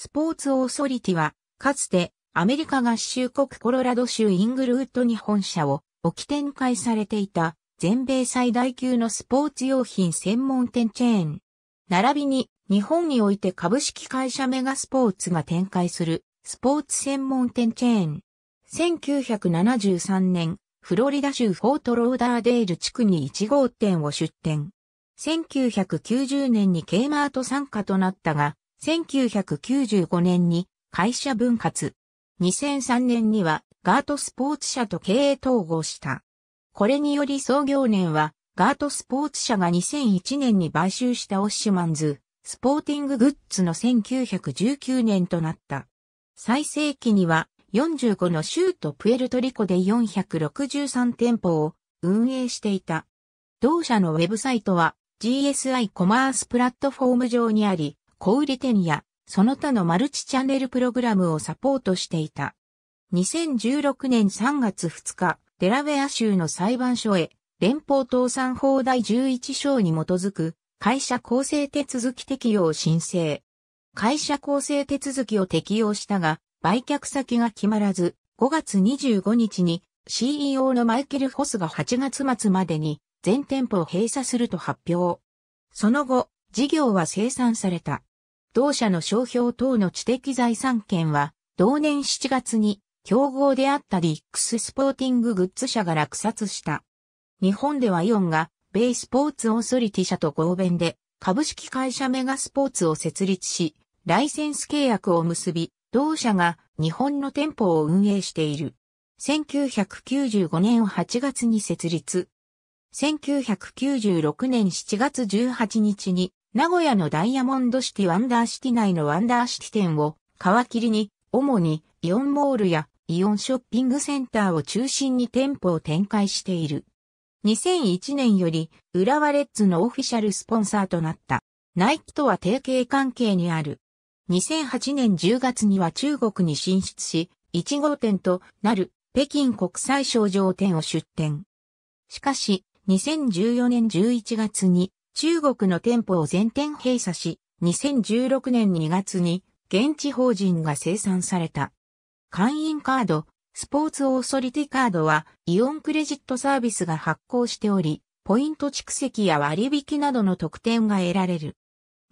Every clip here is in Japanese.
スポーツオーソリティは、かつてアメリカ合衆国コロラド州イングルウッドに本社を置き展開されていた全米最大級のスポーツ用品専門店チェーン。並びに日本において株式会社メガスポーツが展開するスポーツ専門店チェーン。1973年、フロリダ州フォートローダーデール地区に1号店を出店。1990年にケイマート参加となったが、1995年に会社分割。2003年にはガートスポーツ社と経営統合した。これにより創業年はガートスポーツ社が2001年に買収したオッシュマンズ、スポーティンググッズの1919年となった。最盛期には45の州とプエルトリコで463店舗を運営していた。同社のウェブサイトは GSI コマースプラットフォーム上にあり、小売店や、その他のマルチチャンネルプログラムをサポートしていた。2016年3月2日、デラウェア州の裁判所へ、連邦倒産法第11章に基づく、会社構成手続き適用を申請。会社構成手続きを適用したが、売却先が決まらず、5月25日に CEO のマイケル・ホスが8月末までに全店舗を閉鎖すると発表。その後、事業は生産された。同社の商標等の知的財産権は、同年7月に、競合であったディックススポーティンググッズ社が落札した。日本ではイオンが、ベイスポーツオーソリティ社と合弁で、株式会社メガスポーツを設立し、ライセンス契約を結び、同社が日本の店舗を運営している。1995年8月に設立。1996年7月18日に名古屋のダイヤモンドシティワンダーシティ内のワンダーシティ店を皮切りに、主にイオンモールやイオンショッピングセンターを中心に店舗を展開している。2001年より浦和レッズのオフィシャルスポンサーとなった。ナイキとは提携関係にある。2008年10月には中国に進出し、1号店となる北京国際商場店を出店。しかし、2014年11月に中国の店舗を全店閉鎖し、2016年2月に現地法人が生産された。会員カード、スポーツオーソリティカードはイオンクレジットサービスが発行しており、ポイント蓄積や割引などの特典が得られる。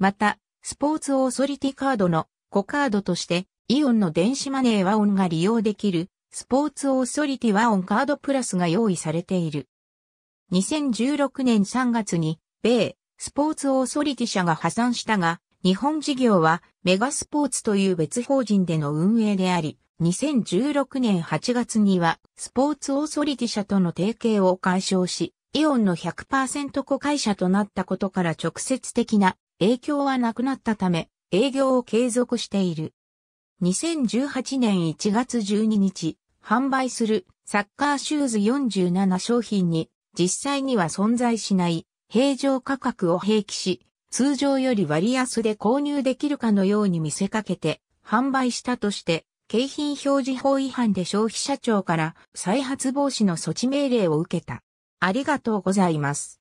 また、スポーツオーソリティカードの子カードとして、イオンの電子マネーワオンが利用できる、スポーツオーソリティワオンカードプラスが用意されている。2016年3月に米、スポーツオーソリティ社が破産したが、日本事業はメガスポーツという別法人での運営であり、2016年8月にはスポーツオーソリティ社との提携を解消し、イオンの100%子会社となったことから直接的な影響はなくなったため、営業を継続している。2018年1月12日、販売するサッカーシューズ47商品に実際には存在しない平常価格を併記し、通常より割安で購入できるかのように見せかけて販売したとして、景品表示法違反で消費者庁から再発防止の措置命令を受けた。ありがとうございます。